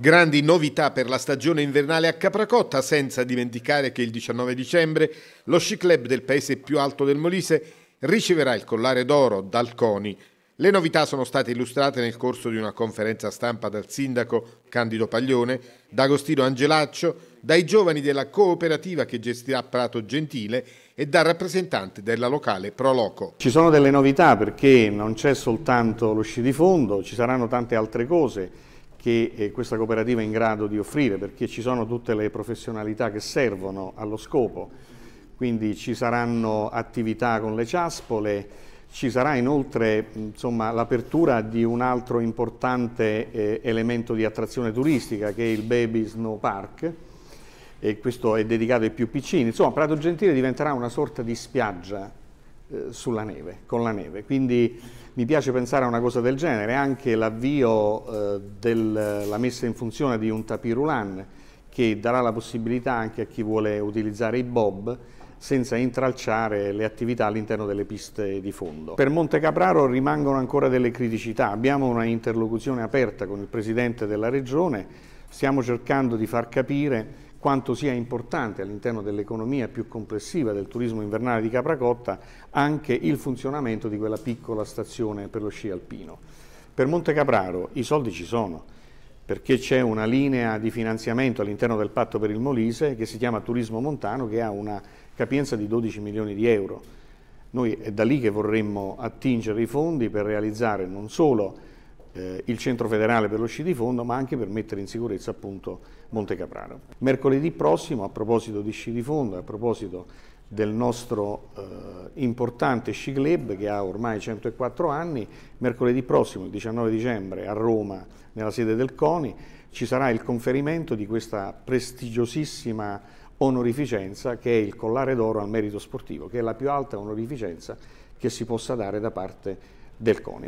Grandi novità per la stagione invernale a Capracotta, senza dimenticare che il 19 dicembre lo sci club del paese più alto del Molise riceverà il collare d'oro dal CONI. Le novità sono state illustrate nel corso di una conferenza stampa dal sindaco Candido Paglione, da Agostino Angelaccio, dai giovani della cooperativa che gestirà Prato Gentile e dal rappresentante della locale Proloco. Ci sono delle novità perché non c'è soltanto lo sci di fondo, ci saranno tante altre cose che eh, questa cooperativa è in grado di offrire perché ci sono tutte le professionalità che servono allo scopo, quindi ci saranno attività con le ciaspole, ci sarà inoltre l'apertura di un altro importante eh, elemento di attrazione turistica che è il Baby Snow Park e questo è dedicato ai più piccini. Insomma Prato Gentile diventerà una sorta di spiaggia eh, sulla neve, con la neve. Quindi mi piace pensare a una cosa del genere, anche l'avvio eh, della messa in funzione di un tapirulan che darà la possibilità anche a chi vuole utilizzare i bob senza intralciare le attività all'interno delle piste di fondo. Per Monte Capraro rimangono ancora delle criticità, abbiamo una interlocuzione aperta con il Presidente della Regione, stiamo cercando di far capire quanto sia importante all'interno dell'economia più complessiva del turismo invernale di Capracotta anche il funzionamento di quella piccola stazione per lo sci alpino. Per Monte Capraro i soldi ci sono, perché c'è una linea di finanziamento all'interno del patto per il Molise che si chiama Turismo Montano che ha una capienza di 12 milioni di euro. Noi è da lì che vorremmo attingere i fondi per realizzare non solo eh, il Centro Federale per lo Sci di Fondo, ma anche per mettere in sicurezza appunto Monte Capraro. Mercoledì prossimo, a proposito di Sci di Fondo, a proposito del nostro eh, importante sci club che ha ormai 104 anni, mercoledì prossimo, il 19 dicembre, a Roma, nella sede del CONI, ci sarà il conferimento di questa prestigiosissima onorificenza che è il collare d'oro al merito sportivo, che è la più alta onorificenza che si possa dare da parte del CONI.